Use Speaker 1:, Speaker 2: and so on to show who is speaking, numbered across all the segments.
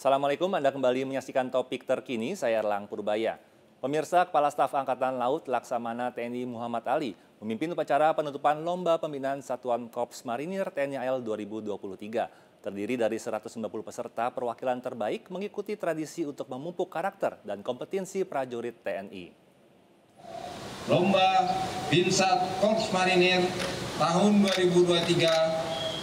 Speaker 1: Assalamualaikum, Anda kembali menyaksikan topik terkini, saya Erlang Purbaya. Pemirsa Kepala Staf Angkatan Laut Laksamana TNI Muhammad Ali memimpin upacara penutupan Lomba Pembinaan Satuan Korps Marinir TNI AL 2023. Terdiri dari 190 peserta perwakilan terbaik mengikuti tradisi untuk memupuk karakter dan kompetensi prajurit TNI.
Speaker 2: Lomba Binsat Korps Marinir tahun 2023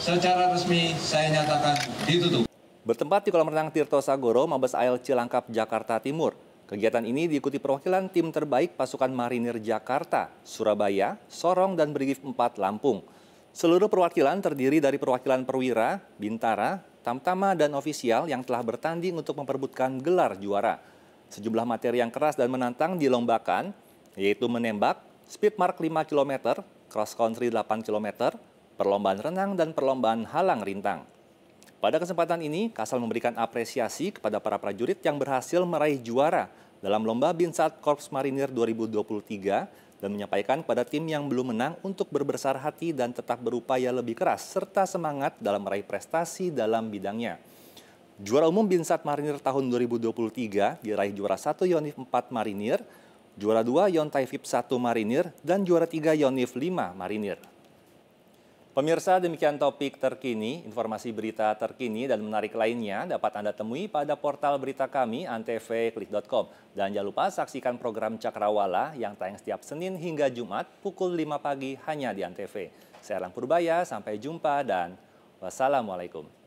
Speaker 2: secara resmi saya nyatakan
Speaker 1: ditutup. Bertempat di kolam renang Tirto Sagoro, Mabes Ail Cilangkap, Jakarta Timur. Kegiatan ini diikuti perwakilan tim terbaik pasukan Marinir Jakarta, Surabaya, Sorong, dan Brigif 4 Lampung. Seluruh perwakilan terdiri dari perwakilan perwira, bintara, tamtama, dan ofisial yang telah bertanding untuk memperbutkan gelar juara. Sejumlah materi yang keras dan menantang dilombakan, yaitu menembak, speed mark 5 km, cross country 8 km, perlombaan renang, dan perlombaan halang rintang. Pada kesempatan ini, Kasal memberikan apresiasi kepada para prajurit yang berhasil meraih juara dalam Lomba Binsat Korps Marinir 2023 dan menyampaikan kepada tim yang belum menang untuk berbesar hati dan tetap berupaya lebih keras serta semangat dalam meraih prestasi dalam bidangnya. Juara umum Binsat Marinir tahun 2023 diraih juara 1 Yonif 4 Marinir, juara 2 VIP 1 Marinir, dan juara 3 Yonif 5 Marinir. Pemirsa, demikian topik terkini, informasi berita terkini dan menarik lainnya dapat Anda temui pada portal berita kami antvklik.com. Dan jangan lupa saksikan program Cakrawala yang tayang setiap Senin hingga Jumat pukul 5 pagi hanya di Antv. Saya Erlang Purbaya, sampai jumpa dan wassalamualaikum.